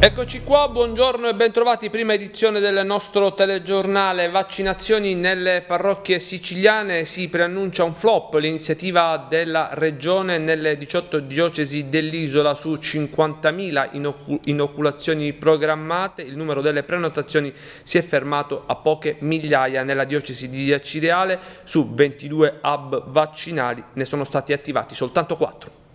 Eccoci qua, buongiorno e bentrovati, prima edizione del nostro telegiornale Vaccinazioni nelle parrocchie siciliane, si preannuncia un flop, l'iniziativa della regione nelle 18 diocesi dell'isola su 50.000 inoculazioni programmate, il numero delle prenotazioni si è fermato a poche migliaia nella diocesi di Acireale, su 22 hub vaccinali ne sono stati attivati soltanto 4.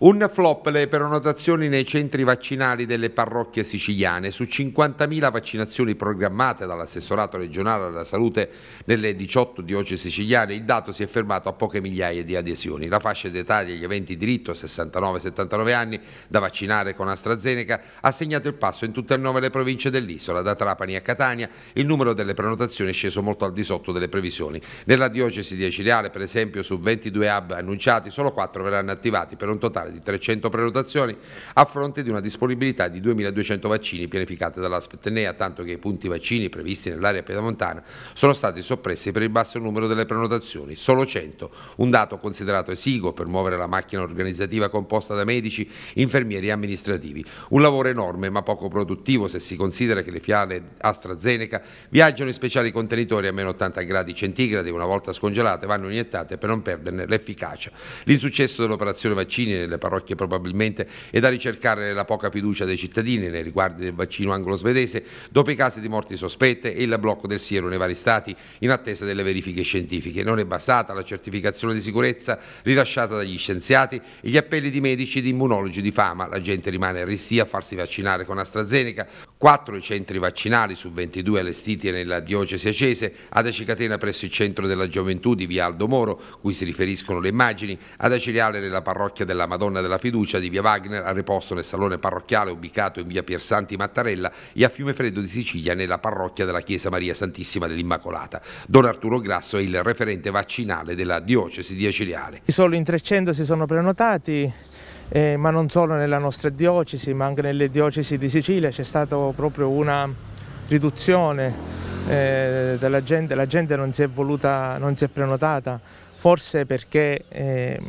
Un flop le prenotazioni nei centri vaccinali delle parrocchie siciliane. Su 50.000 vaccinazioni programmate dall'assessorato regionale alla salute nelle 18 diocesi siciliane, il dato si è fermato a poche migliaia di adesioni. La fascia d'età degli eventi diritto, 69-79 anni, da vaccinare con AstraZeneca, ha segnato il passo in tutte e nove le province dell'isola. Da Trapani a Catania il numero delle prenotazioni è sceso molto al di sotto delle previsioni. Nella diocesi di Acireale, per esempio, su 22 hub annunciati, solo 4 verranno attivati per un totale totale di 300 prenotazioni a fronte di una disponibilità di 2.200 vaccini pianificata dall'Aspetnea, tanto che i punti vaccini previsti nell'area pedamontana sono stati soppressi per il basso numero delle prenotazioni, solo 100, un dato considerato esiguo per muovere la macchina organizzativa composta da medici, infermieri e amministrativi. Un lavoro enorme ma poco produttivo se si considera che le fiale AstraZeneca viaggiano in speciali contenitori a meno 80 gradi centigradi, una volta scongelate vanno iniettate per non perderne l'efficacia. L'insuccesso dell'operazione vaccini nelle delle parrocchie probabilmente e da ricercare la poca fiducia dei cittadini nei riguardi del vaccino anglo-svedese dopo i casi di morti sospette e il blocco del siero nei vari stati in attesa delle verifiche scientifiche. Non è bastata la certificazione di sicurezza rilasciata dagli scienziati e gli appelli di medici e di immunologi di fama. La gente rimane a Ristia a farsi vaccinare con AstraZeneca. Quattro i centri vaccinali su 22 allestiti nella diocesi acese, ad Acicatena presso il centro della gioventù di Via Aldo Moro, cui si riferiscono le immagini, ad Acireale nella parrocchia della Madonna Madonna della Fiducia di via Wagner ha riposto nel salone parrocchiale ubicato in via Piersanti Mattarella e a Fiume Freddo di Sicilia nella parrocchia della Chiesa Maria Santissima dell'Immacolata. Don Arturo Grasso è il referente vaccinale della diocesi di Acireale. Solo in 300 si sono prenotati, eh, ma non solo nella nostra diocesi, ma anche nelle diocesi di Sicilia c'è stata proprio una riduzione eh, della gente, la gente non si è voluta, non si è prenotata forse perché eh,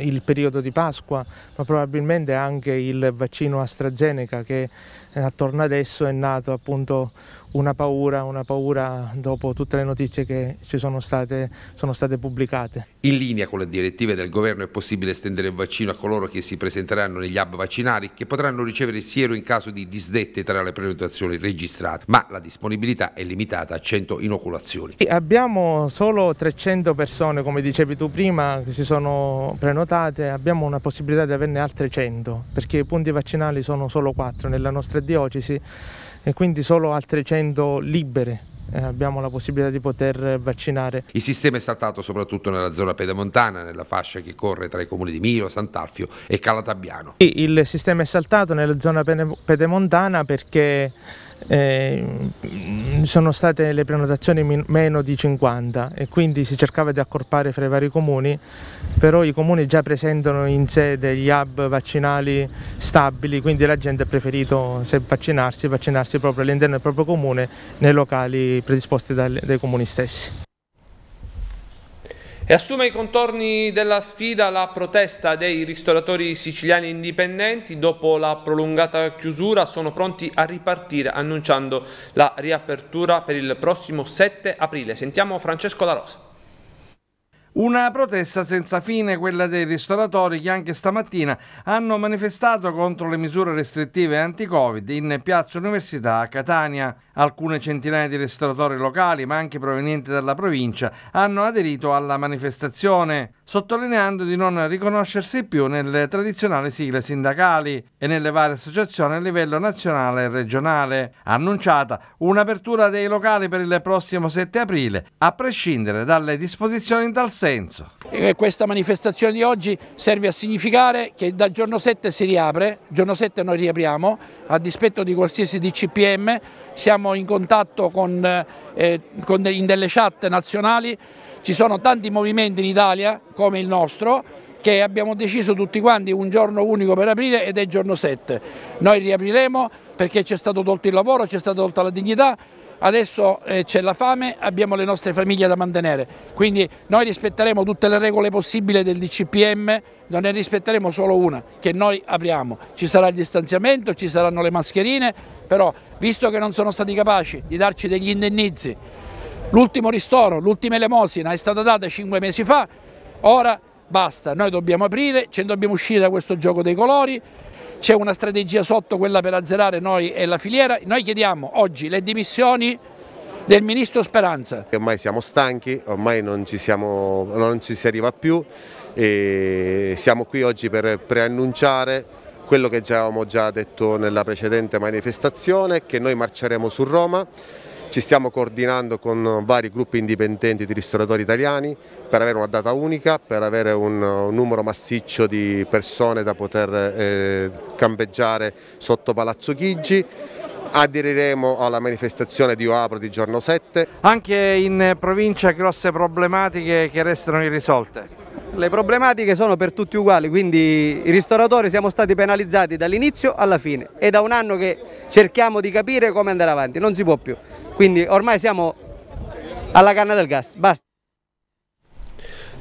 il periodo di Pasqua, ma probabilmente anche il vaccino AstraZeneca che eh, attorno adesso è nato appunto una paura, una paura dopo tutte le notizie che ci sono state, sono state pubblicate. In linea con le direttive del governo è possibile estendere il vaccino a coloro che si presenteranno negli hub vaccinari che potranno ricevere il siero in caso di disdette tra le prenotazioni registrate, ma la disponibilità è limitata a 100 inoculazioni. E abbiamo solo 300 persone, come dicevi tu prima, che si sono prenotate, abbiamo una possibilità di averne altre 100, perché i punti vaccinali sono solo 4 nella nostra diocesi e quindi solo altre 100 libere eh, abbiamo la possibilità di poter vaccinare. Il sistema è saltato soprattutto nella zona pedemontana, nella fascia che corre tra i comuni di Milo, Sant'Alfio e Calatabbiano. il sistema è saltato nella zona pedemontana perché eh, sono state le prenotazioni min- meno di 50 e quindi si cercava di accorpare fra i vari comuni, però i comuni già presentano in sé degli hub vaccinali stabili, quindi la gente ha preferito se vaccinarsi, vaccinarsi proprio all'interno del proprio comune nei locali predisposti dal- dai comuni stessi. E assume i contorni della sfida la protesta dei ristoratori siciliani indipendenti. Dopo la prolungata chiusura sono pronti a ripartire annunciando la riapertura per il prossimo 7 aprile. Sentiamo Francesco La Rosa. Una protesta senza fine, quella dei ristoratori che anche stamattina hanno manifestato contro le misure restrittive anti-Covid in Piazza Università a Catania. Alcune centinaia di ristoratori locali, ma anche provenienti dalla provincia, hanno aderito alla manifestazione, sottolineando di non riconoscersi più nelle tradizionali sigle sindacali e nelle varie associazioni a livello nazionale e regionale. Annunciata un'apertura dei locali per il prossimo 7 aprile, a prescindere dalle disposizioni in tal senso questa manifestazione di oggi serve a significare che dal giorno 7 si riapre, giorno 7 noi riapriamo, a dispetto di qualsiasi DCPM, siamo in contatto con, eh, con, in delle chat nazionali, ci sono tanti movimenti in Italia come il nostro che abbiamo deciso tutti quanti un giorno unico per aprire ed è giorno 7. Noi riapriremo perché ci è stato tolto il lavoro, ci è stata tolta la dignità, adesso eh, c'è la fame, abbiamo le nostre famiglie da mantenere, quindi noi rispetteremo tutte le regole possibili del DCPM, non ne rispetteremo solo una, che noi apriamo, ci sarà il distanziamento, ci saranno le mascherine, però visto che non sono stati capaci di darci degli indennizi, l'ultimo ristoro, l'ultima elemosina è stata data cinque mesi fa, ora basta, noi dobbiamo aprire, ce ne dobbiamo uscire da questo gioco dei colori, c'è una strategia sotto quella per azzerare noi e la filiera, noi chiediamo oggi le dimissioni del Ministro Speranza. Ormai siamo stanchi, ormai non ci, siamo, non ci si arriva più e siamo qui oggi per preannunciare quello che già avevamo già detto nella precedente manifestazione, che noi marceremo su Roma ci stiamo coordinando con vari gruppi indipendenti di ristoratori italiani per avere una data unica, per avere un, numero massiccio di persone da poter eh, campeggiare sotto Palazzo Chigi aderiremo alla manifestazione di Oapro di giorno 7. Anche in provincia grosse problematiche che restano irrisolte? Le problematiche sono per tutti uguali, quindi i ristoratori siamo stati penalizzati dall'inizio alla fine. È da un anno che cerchiamo di capire come andare avanti, non si può più. Quindi ormai siamo alla canna del gas, basta.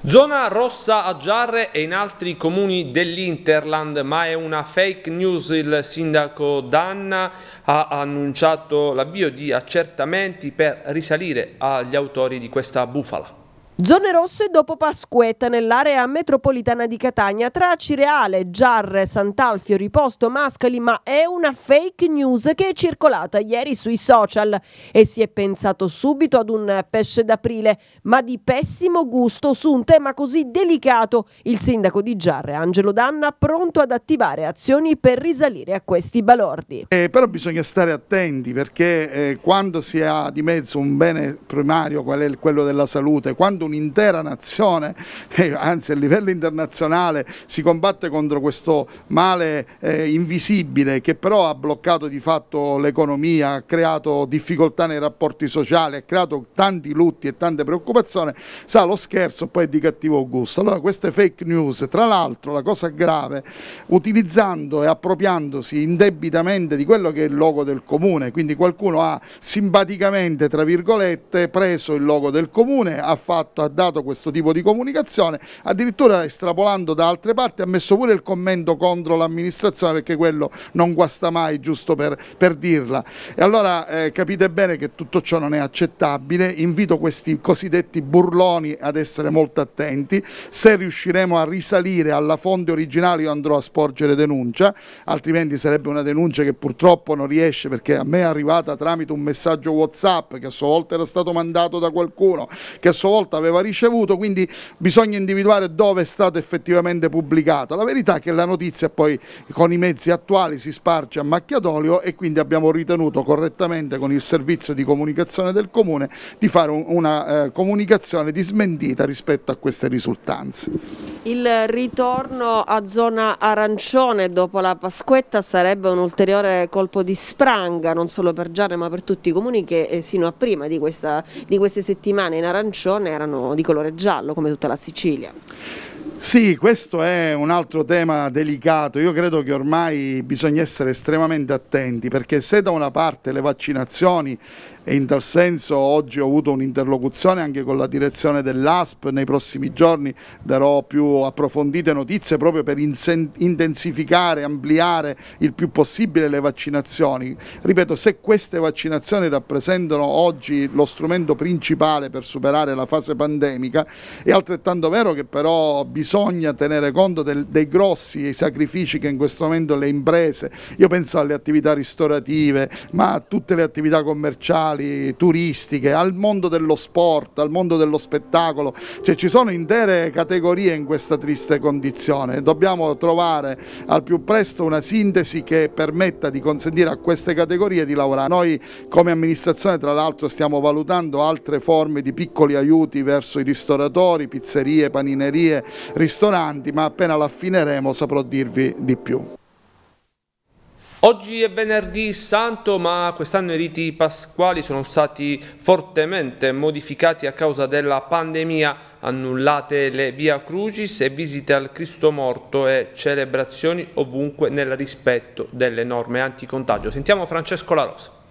Zona rossa a Giarre e in altri comuni dell'Interland, ma è una fake news. Il sindaco Danna ha annunciato l'avvio di accertamenti per risalire agli autori di questa bufala. Zone rosse dopo Pasquetta nell'area metropolitana di Catania tra Cireale, Giarre, Sant'Alfio, Riposto, Mascali, ma è una fake news che è circolata ieri sui social e si è pensato subito ad un pesce d'aprile, ma di pessimo gusto su un tema così delicato. Il sindaco di Giarre, Angelo Danna, pronto ad attivare azioni per risalire a questi balordi. Eh, però bisogna stare attenti perché eh, quando si ha di mezzo un bene primario, qual è quello della salute, quando un un'intera nazione, eh, anzi a livello internazionale si combatte contro questo male eh, invisibile che però ha bloccato di fatto l'economia, ha creato difficoltà nei rapporti sociali, ha creato tanti lutti e tante preoccupazioni, sa lo scherzo poi è di cattivo gusto. Allora queste fake news, tra l'altro la cosa grave, utilizzando e appropriandosi indebitamente di quello che è il logo del comune, quindi qualcuno ha simpaticamente, tra virgolette, preso il logo del comune, ha fatto fatto, ha dato questo tipo di comunicazione, addirittura estrapolando da altre parti ha messo pure il commento contro l'amministrazione perché quello non guasta mai, giusto per, per dirla. E allora eh, capite bene che tutto ciò non è accettabile, invito questi cosiddetti burloni ad essere molto attenti, se riusciremo a risalire alla fonte originale io andrò a sporgere denuncia, altrimenti sarebbe una denuncia che purtroppo non riesce perché a me è arrivata tramite un messaggio Whatsapp che a sua volta era stato mandato da qualcuno, che a sua volta aveva ricevuto, quindi bisogna individuare dove è stato effettivamente pubblicato. La verità è che la notizia poi con i mezzi attuali si sparge a macchia d'olio e quindi abbiamo ritenuto correttamente con il servizio di comunicazione del Comune di fare una eh, comunicazione di smentita rispetto a queste risultanze. Il ritorno a zona arancione dopo la Pasquetta sarebbe un ulteriore colpo di spranga, non solo per Giarre ma per tutti i comuni che eh, sino a prima di, questa, di queste settimane in arancione erano di colore giallo come tutta la Sicilia. Sì, questo è un altro tema delicato. Io credo che ormai bisogna essere estremamente attenti perché se da una parte le vaccinazioni e in tal senso oggi ho avuto un'interlocuzione anche con la direzione dell'ASP, nei prossimi giorni darò più approfondite notizie proprio per intensificare, ampliare il più possibile le vaccinazioni. Ripeto, se queste vaccinazioni rappresentano oggi lo strumento principale per superare la fase pandemica, è altrettanto vero che però bisogna tenere conto del, dei grossi sacrifici che in questo momento le imprese, io penso alle attività ristorative, ma a tutte le attività commerciali, culturali, turistiche, al mondo dello sport, al mondo dello spettacolo, cioè ci sono intere categorie in questa triste condizione, dobbiamo trovare al più presto una sintesi che permetta di consentire a queste categorie di lavorare. Noi come amministrazione tra l'altro stiamo valutando altre forme di piccoli aiuti verso i ristoratori, pizzerie, paninerie, ristoranti, ma appena l'affineremo saprò dirvi di più. Oggi è venerdì santo, ma quest'anno i riti pasquali sono stati fortemente modificati a causa della pandemia, annullate le via crucis e visite al Cristo morto e celebrazioni ovunque nel rispetto delle norme anticontagio. Sentiamo Francesco La Rosa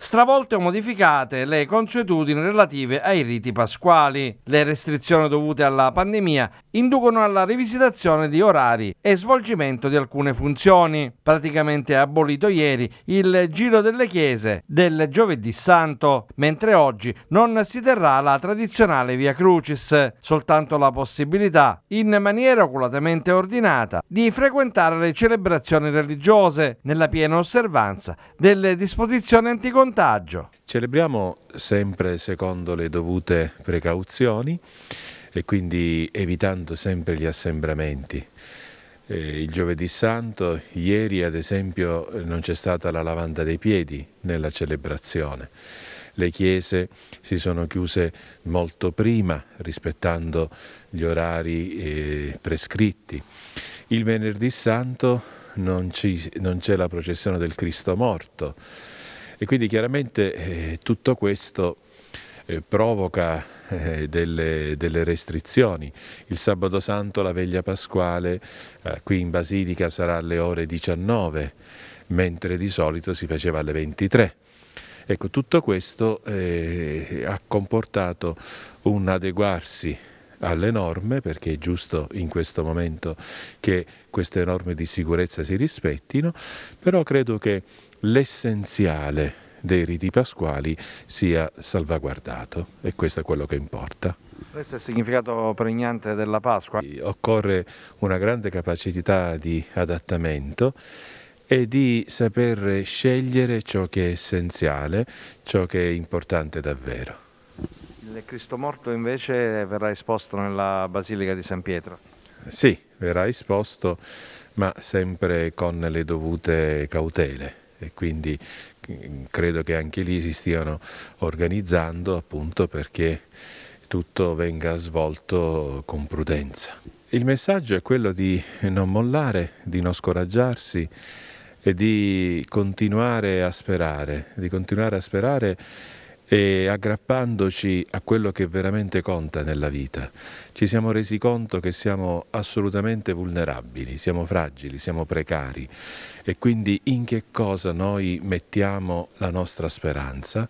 stravolte o modificate le consuetudini relative ai riti pasquali. Le restrizioni dovute alla pandemia inducono alla rivisitazione di orari e svolgimento di alcune funzioni. Praticamente abolito ieri il giro delle chiese del giovedì santo, mentre oggi non si terrà la tradizionale via Crucis, soltanto la possibilità, in maniera oculatamente ordinata, di frequentare le celebrazioni religiose nella piena osservanza delle disposizioni anticontratte contagio. Celebriamo sempre secondo le dovute precauzioni e quindi evitando sempre gli assembramenti. Eh, il giovedì santo, ieri ad esempio non c'è stata la lavanda dei piedi nella celebrazione. Le chiese si sono chiuse molto prima rispettando gli orari eh, prescritti. Il venerdì santo non, ci, non c'è la processione del Cristo morto e quindi chiaramente eh, tutto questo eh, provoca eh, delle, delle, restrizioni. Il sabato santo, la veglia pasquale, eh, qui in Basilica sarà alle ore 19, mentre di solito si faceva alle 23. Ecco, tutto questo eh, ha comportato un adeguarsi alle norme perché è giusto in questo momento che queste norme di sicurezza si rispettino, però credo che l'essenziale dei riti pasquali sia salvaguardato e questo è quello che importa. Questo è il significato pregnante della Pasqua. Occorre una grande capacità di adattamento e di saper scegliere ciò che è essenziale, ciò che è importante davvero. Il Cristo morto invece verrà esposto nella Basilica di San Pietro? Sì, verrà esposto, ma sempre con le dovute cautele e quindi mm, credo che anche lì si stiano organizzando appunto perché tutto venga svolto con prudenza. Il messaggio è quello di non mollare, di non scoraggiarsi e di continuare a sperare, di continuare a sperare e aggrappandoci a quello che veramente conta nella vita. Ci siamo resi conto che siamo assolutamente vulnerabili, siamo fragili, siamo precari e quindi in che cosa noi mettiamo la nostra speranza?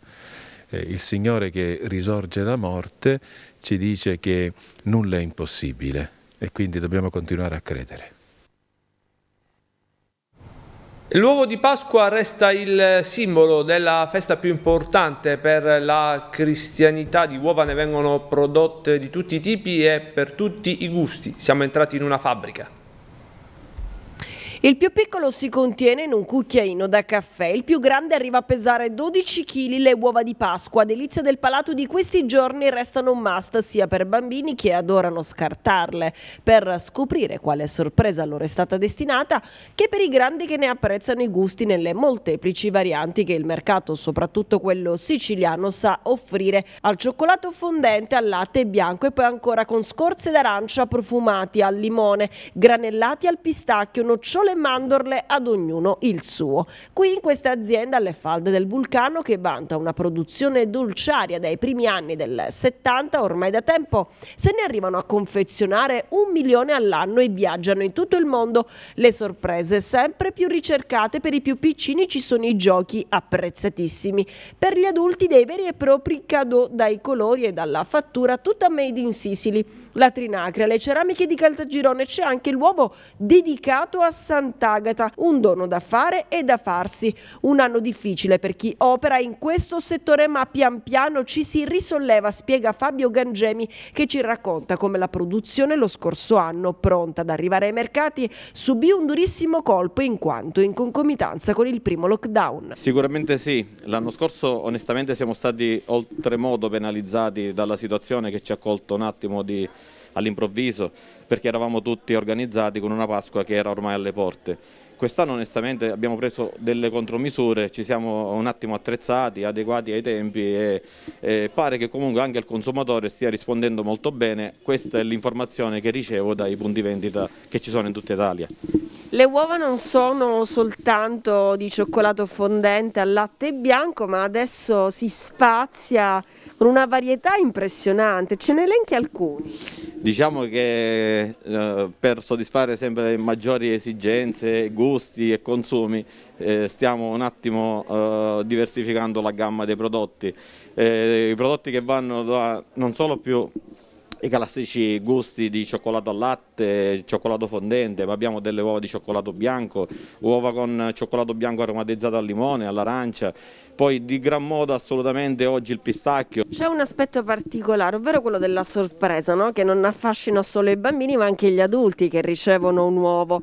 Eh, il Signore che risorge la morte ci dice che nulla è impossibile e quindi dobbiamo continuare a credere. L'uovo di Pasqua resta il simbolo della festa più importante per la cristianità, di uova ne vengono prodotte di tutti i tipi e per tutti i gusti. Siamo entrati in una fabbrica. Il più piccolo si contiene in un cucchiaino da caffè, il più grande arriva a pesare 12 kg le uova di Pasqua, delizia del palato di questi giorni restano un must sia per bambini che adorano scartarle. Per scoprire quale sorpresa loro è stata destinata, che per i grandi che ne apprezzano i gusti nelle molteplici varianti che il mercato, soprattutto quello siciliano, sa offrire al cioccolato fondente, al latte bianco e poi ancora con scorze d'arancia profumati al limone, granellati al pistacchio, nocciole mandorle, mandorle ad ognuno il suo. Qui in questa azienda alle falde del vulcano che vanta una produzione dolciaria dai primi anni del 70 ormai da tempo, se ne arrivano a confezionare un milione all'anno e viaggiano in tutto il mondo. Le sorprese sempre più ricercate per i più piccini ci sono i giochi apprezzatissimi. Per gli adulti dei veri e propri cadeau dai colori e dalla fattura tutta made in Sicily. La trinacria, le ceramiche di Caltagirone c'è anche l'uovo dedicato a San Sant'Agata, un dono da fare e da farsi. Un anno difficile per chi opera in questo settore ma pian piano ci si risolleva, spiega Fabio Gangemi che ci racconta come la produzione lo scorso anno, pronta ad arrivare ai mercati, subì un durissimo colpo in quanto in concomitanza con il primo lockdown. Sicuramente sì, l'anno scorso onestamente siamo stati oltremodo penalizzati dalla situazione che ci ha colto un attimo di all'improvviso perché eravamo tutti organizzati con una Pasqua che era ormai alle porte. Quest'anno onestamente abbiamo preso delle contromisure, ci siamo un attimo attrezzati, adeguati ai tempi e, e pare che comunque anche il consumatore stia rispondendo molto bene, questa è l'informazione che ricevo dai punti vendita che ci sono in tutta Italia. Le uova non sono soltanto di cioccolato fondente al latte bianco, ma adesso si spazia con una varietà impressionante, ce ne elenchi alcuni? Diciamo che eh, per soddisfare sempre le maggiori esigenze, gusti e consumi eh, stiamo un attimo eh, diversificando la gamma dei prodotti, eh, i prodotti che vanno da non solo più i classici gusti di cioccolato al latte, cioccolato fondente, ma abbiamo delle uova di cioccolato bianco, uova con cioccolato bianco aromatizzato al limone, all'arancia, poi di gran moda assolutamente oggi il pistacchio. C'è un aspetto particolare, ovvero quello della sorpresa, no? che non affascina solo i bambini ma anche gli adulti che ricevono un uovo.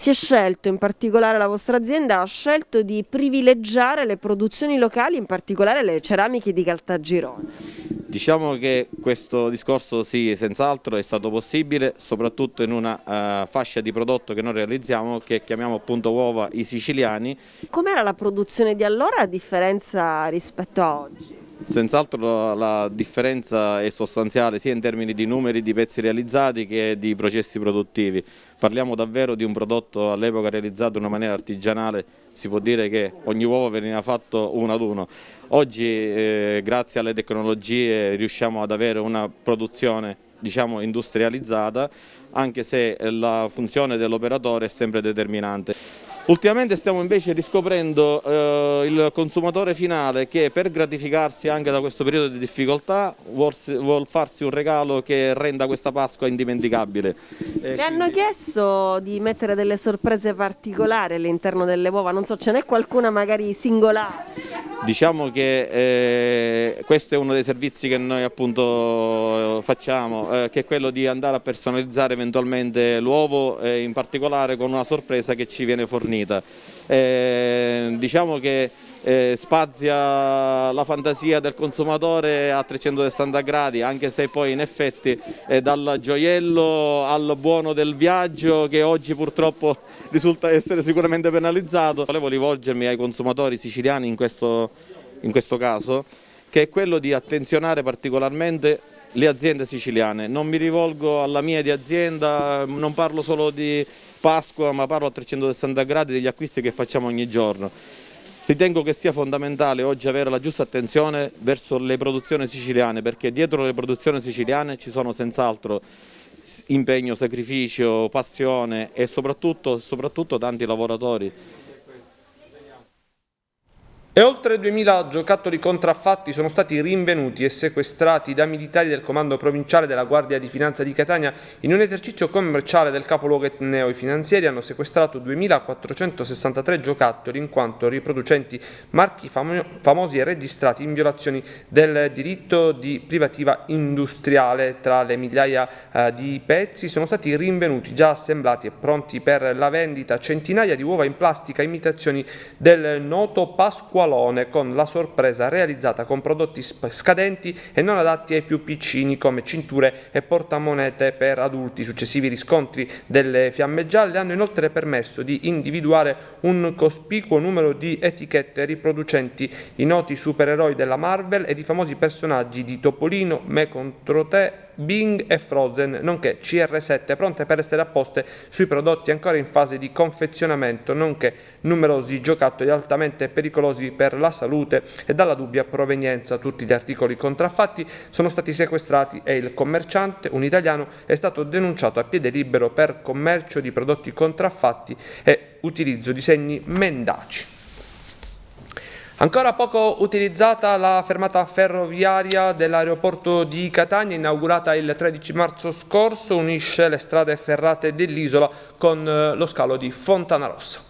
Si è scelto, in particolare la vostra azienda, ha scelto di privilegiare le produzioni locali, in particolare le ceramiche di Caltagirone. Diciamo che questo discorso sì, senz'altro è stato possibile, soprattutto in una uh, fascia di prodotto che noi realizziamo, che chiamiamo appunto uova i siciliani. Com'era la produzione di allora a differenza rispetto a oggi? Senz'altro la, differenza è sostanziale sia in termini di numeri di pezzi realizzati che di processi produttivi. Parliamo davvero di un prodotto all'epoca realizzato in una maniera artigianale, si può dire che ogni uovo veniva fatto uno ad uno. Oggi eh, grazie alle tecnologie riusciamo ad avere una produzione diciamo, industrializzata anche se la funzione dell'operatore è sempre determinante. Ultimamente stiamo invece riscoprendo eh, il consumatore finale che per gratificarsi anche da questo periodo di difficoltà vuol, vuol farsi un regalo che renda questa Pasqua indimenticabile. Eh, Le hanno chiesto di mettere delle sorprese particolari all'interno delle uova, non so ce n'è qualcuna magari singolare? Diciamo che eh, questo è uno dei servizi che noi appunto facciamo, eh, che è quello di andare a personalizzare eventualmente l'uovo, eh, in particolare con una sorpresa che ci viene fornita. Eh, diciamo che eh, spazia la fantasia del consumatore a 360 gradi anche se poi in effetti è dal gioiello al buono del viaggio che oggi purtroppo risulta essere sicuramente penalizzato. Volevo rivolgermi ai consumatori siciliani in questo, in questo caso che è quello di attenzionare particolarmente le aziende siciliane. Non mi rivolgo alla mia di azienda, non parlo solo di Pasqua ma parlo a 360 gradi degli acquisti che facciamo ogni giorno. Ritengo che sia fondamentale oggi avere la giusta attenzione verso le produzioni siciliane perché dietro le produzioni siciliane ci sono senz'altro impegno, sacrificio, passione e soprattutto, soprattutto tanti lavoratori e oltre 2000 giocattoli contraffatti sono stati rinvenuti e sequestrati da militari del comando provinciale della Guardia di Finanza di Catania in un esercizio commerciale del capoluogo etneo. I finanzieri hanno sequestrato 2463 giocattoli in quanto riproducenti marchi famosi e registrati in violazioni del diritto di privativa industriale. Tra le migliaia eh, di pezzi sono stati rinvenuti già assemblati e pronti per la vendita centinaia di uova in plastica imitazioni del noto Pasquale salone con la sorpresa realizzata con prodotti scadenti e non adatti ai più piccini come cinture e portamonete per adulti. Successivi riscontri delle fiamme gialle hanno inoltre permesso di individuare un cospicuo numero di etichette riproducenti i noti supereroi della Marvel e i famosi personaggi di Topolino, Me contro te Bing e Frozen, nonché CR7 pronte per essere apposte sui prodotti ancora in fase di confezionamento, nonché numerosi giocattoli altamente pericolosi per la salute e dalla dubbia provenienza. Tutti gli articoli contraffatti sono stati sequestrati e il commerciante, un italiano, è stato denunciato a piede libero per commercio di prodotti contraffatti e utilizzo di segni mendaci. Ancora poco utilizzata la fermata ferroviaria dell'aeroporto di Catania, inaugurata il 13 marzo scorso, unisce le strade ferrate dell'isola con eh, lo scalo di Fontana Rossa.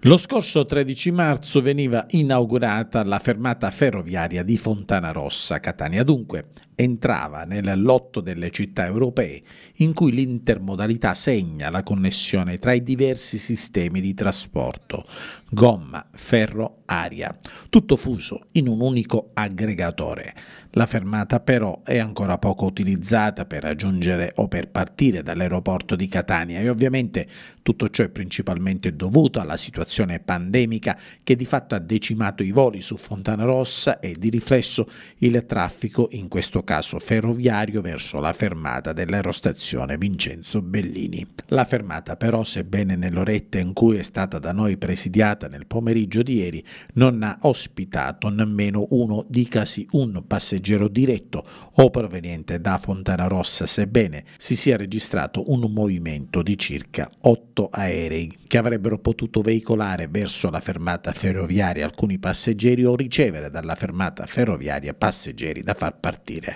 Lo scorso 13 marzo veniva inaugurata la fermata ferroviaria di Fontana Rossa, Catania. Dunque, entrava nel lotto delle città europee in cui l'intermodalità segna la connessione tra i diversi sistemi di trasporto, gomma, ferro, aria, tutto fuso in un unico aggregatore. La fermata però è ancora poco utilizzata per raggiungere o per partire dall'aeroporto di Catania e ovviamente tutto ciò è principalmente dovuto alla situazione pandemica che di fatto ha decimato i voli su Fontana Rossa e di riflesso il traffico in questo caso ferroviario verso la fermata dell'aerostazione Vincenzo Bellini. La fermata però, sebbene nell'oretta in cui è stata da noi presidiata nel pomeriggio di ieri, non ha ospitato nemmeno uno, di casi un passeggero diretto o proveniente da Fontana Rossa, sebbene si sia registrato un movimento di circa 8 aerei che avrebbero potuto veicolare verso la fermata ferroviaria alcuni passeggeri o ricevere dalla fermata ferroviaria passeggeri da far partire.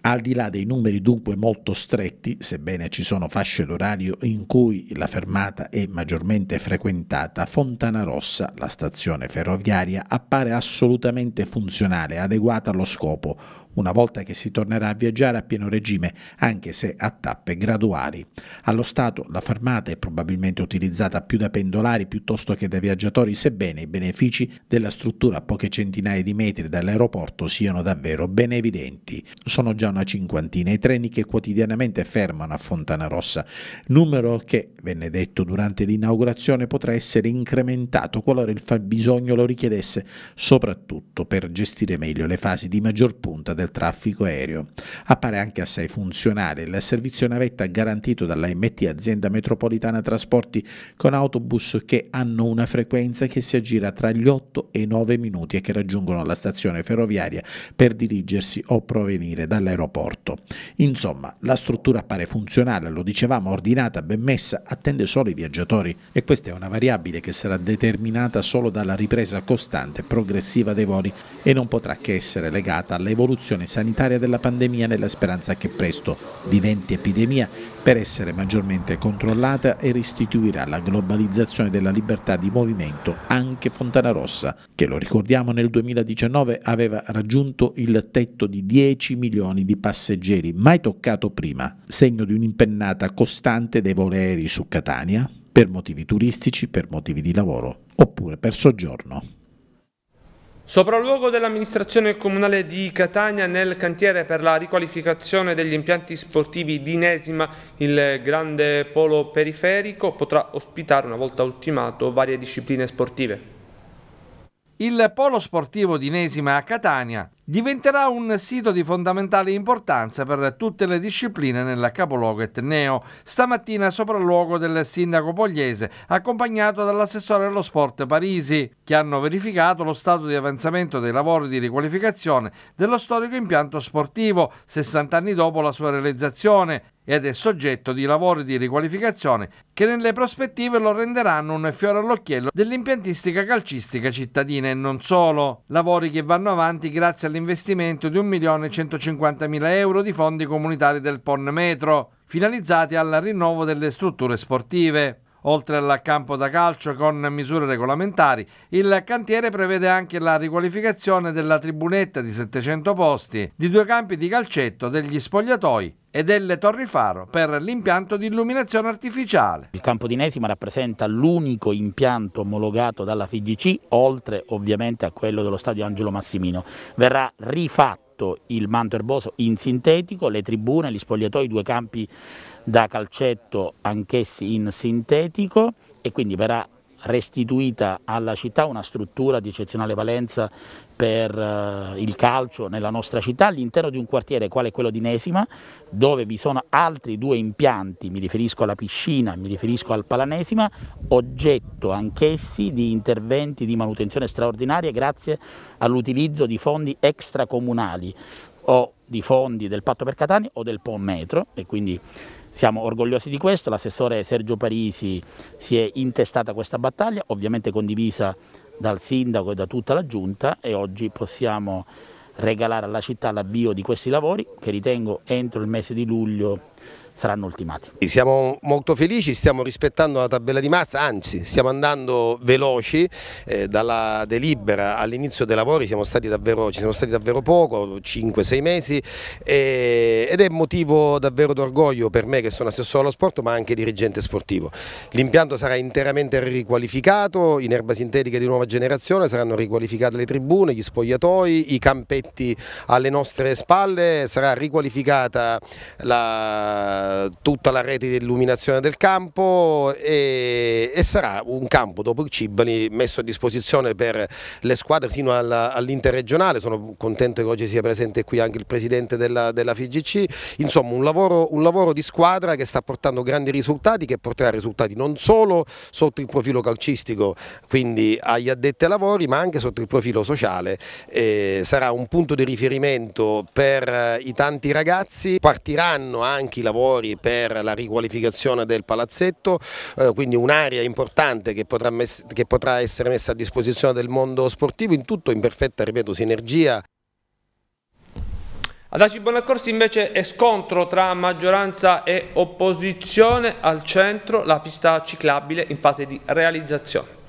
Al di là dei numeri dunque molto stretti, sebbene ci sono fasce d'orario in cui la fermata è maggiormente frequentata, Fontana Rossa, la stazione ferroviaria, appare assolutamente funzionale, adeguata allo scopo, una volta che si tornerà a viaggiare a pieno regime, anche se a tappe graduali. Allo Stato la fermata è probabilmente utilizzata più da pendolari piuttosto che da viaggiatori, sebbene i benefici della struttura a poche centinaia di metri dall'aeroporto siano davvero ben evidenti. Sono già una cinquantina i treni che quotidianamente fermano a Fontana Rossa, numero che, venne detto durante l'inaugurazione, potrà essere incrementato qualora il fabbisogno lo richiedesse, soprattutto per gestire meglio le fasi di maggior punta del traffico aereo. Appare anche assai funzionale il servizio navetta garantito dalla MT Azienda Metropolitana Trasporti con autobus che hanno una frequenza che si aggira tra gli 8 e i 9 minuti e che raggiungono la stazione ferroviaria per dirigersi o provenire dall'aeroporto aeroporto. Insomma, la struttura appare funzionale, lo dicevamo, ordinata, ben messa, attende solo i viaggiatori e questa è una variabile che sarà determinata solo dalla ripresa costante e progressiva dei voli e non potrà che essere legata all'evoluzione sanitaria della pandemia nella speranza che presto diventi epidemia per essere maggiormente controllata e restituirà la globalizzazione della libertà di movimento anche Fontana Rossa, che lo ricordiamo nel 2019 aveva raggiunto il tetto di 10 milioni di di passeggeri mai toccato prima, segno di un'impennata costante dei voli aerei su Catania, per motivi turistici, per motivi di lavoro oppure per soggiorno. Sopralluogo dell'amministrazione comunale di Catania nel cantiere per la riqualificazione degli impianti sportivi di Inesima, il grande polo periferico potrà ospitare una volta ultimato varie discipline sportive. Il polo sportivo di Inesima a Catania diventerà un sito di fondamentale importanza per tutte le discipline nel capoluogo etneo. Stamattina sopralluogo del sindaco Pogliese, accompagnato dall'assessore allo sport Parisi, che hanno verificato lo stato di avanzamento dei lavori di riqualificazione dello storico impianto sportivo, 60 anni dopo la sua realizzazione, ed è soggetto di lavori di riqualificazione che nelle prospettive lo renderanno un fiore all'occhiello dell'impiantistica calcistica cittadina e non solo. Lavori che vanno avanti grazie all'investimento di 1.150.000 euro di fondi comunitari del PON Metro, finalizzati al rinnovo delle strutture sportive. Oltre al campo da calcio con misure regolamentari, il cantiere prevede anche la riqualificazione della tribunetta di 700 posti, di due campi di calcetto, degli spogliatoi e delle torri faro per l'impianto di illuminazione artificiale. Il campo di Nesima rappresenta l'unico impianto omologato dalla FIGC, oltre ovviamente a quello dello stadio Angelo Massimino. Verrà rifatto il manto erboso in sintetico, le tribune, gli spogliatoi, i due campi da calcetto anch'essi in sintetico e quindi verrà restituita alla città una struttura di eccezionale valenza per eh, il calcio nella nostra città all'interno di un quartiere quale quello di Nesima dove vi sono altri due impianti, mi riferisco alla piscina, mi riferisco al Palanesima, oggetto anch'essi di interventi di manutenzione straordinaria grazie all'utilizzo di fondi extracomunali o di fondi del patto per Catania o del PON metro e quindi siamo orgogliosi di questo, l'assessore Sergio Parisi si è intestata questa battaglia, ovviamente condivisa dal sindaco e da tutta la giunta e oggi possiamo regalare alla città l'avvio di questi lavori che ritengo entro il mese di luglio saranno ultimati. Siamo molto felici, stiamo rispettando la tabella di massa, anzi stiamo andando veloci, eh, dalla delibera all'inizio dei lavori siamo stati davvero, ci siamo stati davvero poco, 5-6 mesi eh, ed è motivo davvero d'orgoglio per me che sono assessore allo sport ma anche dirigente sportivo. L'impianto sarà interamente riqualificato, in erba sintetica di nuova generazione saranno riqualificate le tribune, gli spogliatoi, i campetti alle nostre spalle, sarà riqualificata la tutta la rete di illuminazione del campo e, e, sarà un campo dopo il Cibani messo a disposizione per le squadre fino all'interregionale, all sono contento che oggi sia presente qui anche il presidente della, della FIGC, insomma un lavoro, un lavoro di squadra che sta portando grandi risultati, che porterà risultati non solo sotto il profilo calcistico, quindi agli addetti ai lavori, ma anche sotto il profilo sociale, eh, sarà un punto di riferimento per i tanti ragazzi, partiranno anche i lavori lavori per la riqualificazione del palazzetto, eh, quindi un'area importante che potrà, che potrà essere messa a disposizione del mondo sportivo, in tutto in perfetta, ripeto, sinergia ad Aci Bonaccorsi invece è scontro tra maggioranza e opposizione al centro, la pista ciclabile in fase di realizzazione.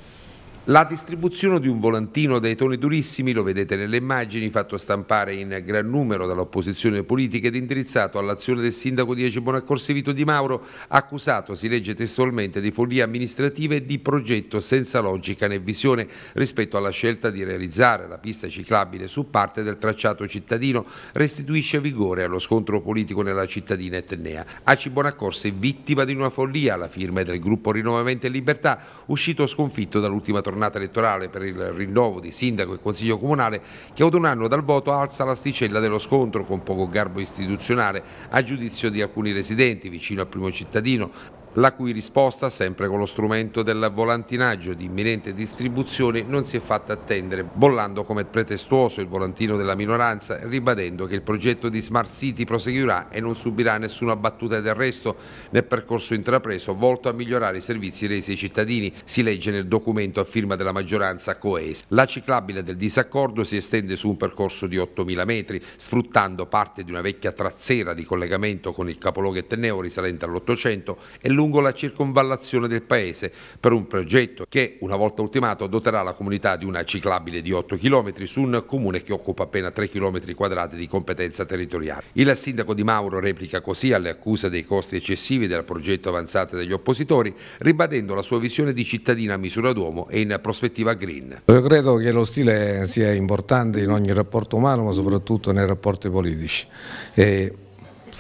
La distribuzione di un volantino dai toni durissimi, lo vedete nelle immagini, fatto stampare in gran numero dall'opposizione politica ed indirizzato all'azione del sindaco di Ece Bonaccorsi Vito Di Mauro, accusato, si legge testualmente, di follia amministrativa e di progetto senza logica né visione rispetto alla scelta di realizzare la pista ciclabile su parte del tracciato cittadino, restituisce vigore allo scontro politico nella cittadina etnea. Aci Bonaccorsi è vittima di una follia, la firma del gruppo Rinnovamento e Libertà, uscito sconfitto dall'ultima tornata tornata elettorale per il rinnovo di sindaco e consiglio comunale che ad un anno dal voto alza l'asticella dello scontro con poco garbo istituzionale a giudizio di alcuni residenti vicino al primo cittadino la cui risposta, sempre con lo strumento del volantinaggio di imminente distribuzione, non si è fatta attendere, bollando come pretestuoso il volantino della minoranza, ribadendo che il progetto di Smart City proseguirà e non subirà nessuna battuta d'arresto nel percorso intrapreso volto a migliorare i servizi resi ai cittadini, si legge nel documento a firma della maggioranza coesa. La ciclabile del disaccordo si estende su un percorso di 8.000 metri, sfruttando parte di una vecchia trazzera di collegamento con il capoluogo etneo risalente all'800 e lungo lungo la circonvallazione del paese per un progetto che, una volta ultimato, doterà la comunità di una ciclabile di 8 km su un comune che occupa appena 3 km quadrati di competenza territoriale. Il sindaco Di Mauro replica così alle accuse dei costi eccessivi del progetto avanzate dagli oppositori, ribadendo la sua visione di cittadina a misura d'uomo e in prospettiva green. Io credo che lo stile sia importante in ogni rapporto umano, ma soprattutto nei rapporti politici. E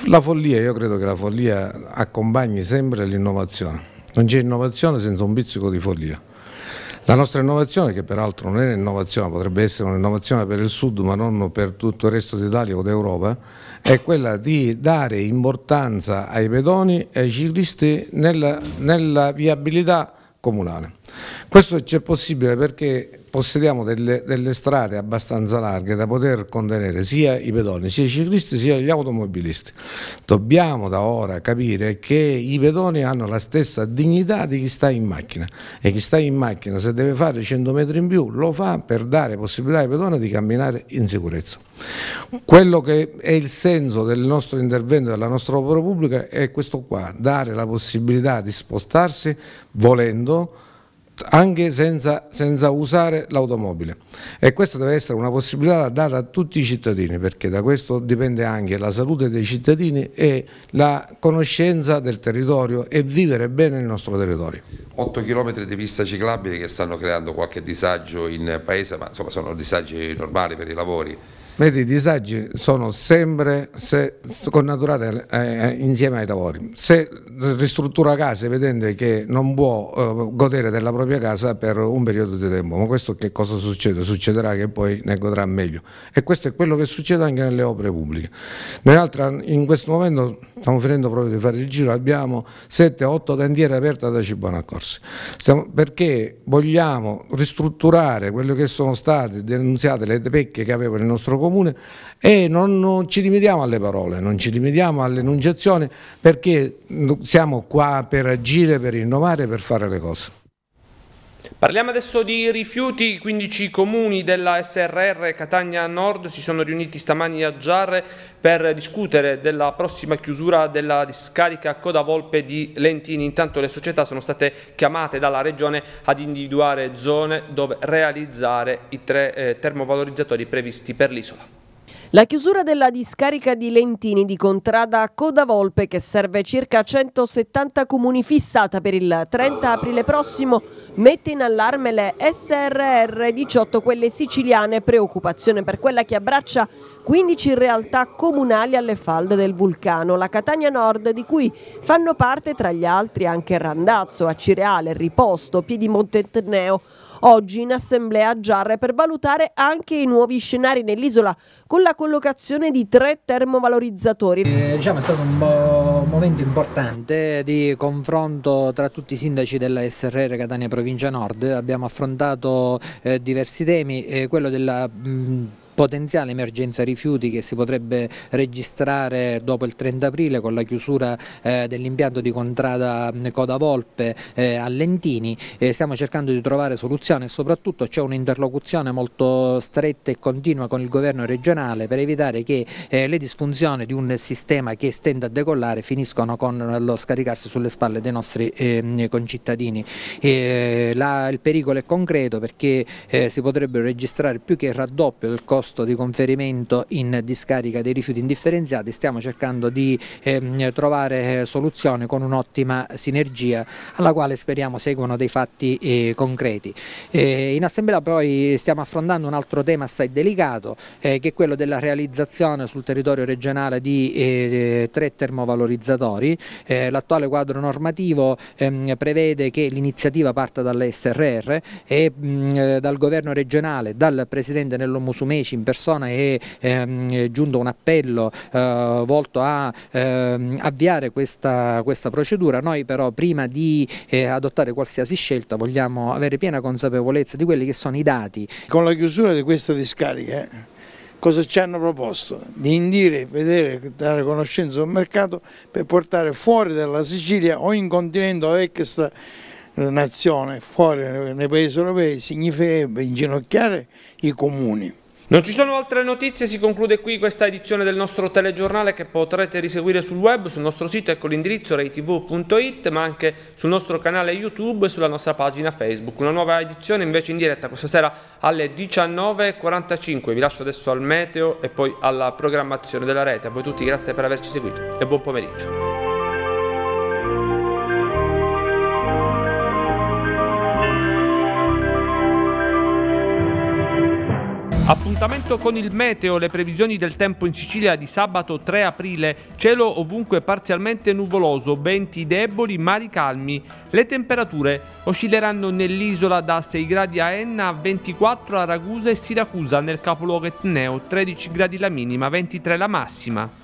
la follia, io credo che la follia accompagni sempre l'innovazione. Non c'è innovazione senza un pizzico di follia. La nostra innovazione, che peraltro non è un'innovazione, potrebbe essere un'innovazione per il Sud ma non per tutto il resto d'Italia o d'Europa, è quella di dare importanza ai pedoni e ai ciclisti nella, nella viabilità comunale. Questo c'è possibile perché possediamo delle, delle, strade abbastanza larghe da poter contenere sia i pedoni, sia i ciclisti, sia gli automobilisti. Dobbiamo da ora capire che i pedoni hanno la stessa dignità di chi sta in macchina e chi sta in macchina se deve fare 100 metri in più lo fa per dare possibilità ai pedoni di camminare in sicurezza. Quello che è il senso del nostro intervento, della nostra opera pubblica è questo qua, dare la possibilità di spostarsi volendo anche senza, senza, usare l'automobile e questa deve essere una possibilità data a tutti i cittadini perché da questo dipende anche la salute dei cittadini e la conoscenza del territorio e vivere bene il nostro territorio. 8 km di pista ciclabile che stanno creando qualche disagio in paese ma insomma sono disagi normali per i lavori Vedi, i disagi sono sempre se, connaturati eh, eh, insieme ai lavori. Se ristruttura case vedendo che non può eh, godere della propria casa per un periodo di tempo, ma questo che cosa succede? Succederà che poi ne godrà meglio. E questo è quello che succede anche nelle opere pubbliche. Nell'altra, in questo momento, stiamo finendo proprio di fare il giro, abbiamo 7-8 cantieri aperti da Cibonaccorsi, perché vogliamo ristrutturare quelle che sono state denunziate le pecche che aveva il nostro comune comune e non, non, ci limitiamo alle parole, non ci limitiamo all'enunciazione perché siamo qua per agire, per innovare, per fare le cose. Parliamo adesso di rifiuti, i 15 comuni della SRR Catania Nord si sono riuniti stamani a Giarre per discutere della prossima chiusura della discarica Coda Volpe di Lentini. Intanto le società sono state chiamate dalla Regione ad individuare zone dove realizzare i tre eh, termovalorizzatori previsti per l'isola. La chiusura della discarica di Lentini di Contrada Coda Volpe, che serve circa 170 comuni fissata per il 30 aprile prossimo, mette in allarme le SRR 18, quelle siciliane, preoccupazione per quella che abbraccia 15 realtà comunali alle falde del vulcano, la Catania Nord di cui fanno parte tra gli altri anche Randazzo, Acireale, Riposto, Piedimonte Etneo oggi in assemblea a Giarre per valutare anche i nuovi scenari nell'isola con la collocazione di tre termovalorizzatori. Eh, diciamo è stato un, un momento importante di confronto tra tutti i sindaci della SRR Catania Provincia Nord, abbiamo affrontato eh, diversi temi, eh, quello della... Mh, potenziale emergenza rifiuti che si potrebbe registrare dopo il 30 aprile con la chiusura eh, dell'impianto di Contrada Coda Volpe eh, a Lentini. Eh, stiamo cercando di trovare soluzioni e soprattutto c'è un'interlocuzione molto stretta e continua con il governo regionale per evitare che eh, le disfunzioni di un sistema che stende a decollare finiscono con lo scaricarsi sulle spalle dei nostri ehm, concittadini. Eh, la, il pericolo è concreto perché eh, si potrebbero registrare più che il raddoppio del costo posto di conferimento in discarica dei rifiuti indifferenziati, stiamo cercando di ehm, eh, trovare soluzione con un'ottima sinergia alla quale speriamo seguano dei fatti eh, concreti. Eh, in assemblea poi stiamo affrontando un altro tema assai delicato eh, che è quello della realizzazione sul territorio regionale di eh, tre termovalorizzatori, eh, l'attuale quadro normativo ehm, prevede che l'iniziativa parta dall'SRR e mh, dal governo regionale, dal presidente Nello Musumeci amici in persona è, ehm, è giunto un appello eh, volto a eh, avviare questa, questa, procedura, noi però prima di eh, adottare qualsiasi scelta vogliamo avere piena consapevolezza di quelli che sono i dati. Con la chiusura di questa discarica eh, cosa ci hanno proposto? Di indire, vedere, dare conoscenza al mercato per portare fuori dalla Sicilia o in continente o extra eh, nazione, fuori nei paesi europei, significa inginocchiare i comuni. Non ci sono altre notizie, si conclude qui questa edizione del nostro telegiornale che potrete riseguire sul web, sul nostro sito, ecco l'indirizzo reitv.it, ma anche sul nostro canale YouTube e sulla nostra pagina Facebook. Una nuova edizione invece in diretta questa sera alle 19.45. Vi lascio adesso al meteo e poi alla programmazione della rete. A voi tutti grazie per averci seguito e buon pomeriggio. Appuntamento con il meteo, le previsioni del tempo in Sicilia di sabato 3 aprile, cielo ovunque parzialmente nuvoloso, venti deboli, mari calmi. Le temperature oscilleranno nell'isola da 6 gradi a Enna, 24 a Ragusa e Siracusa, nel capoluogo etneo 13 gradi la minima, 23 la massima.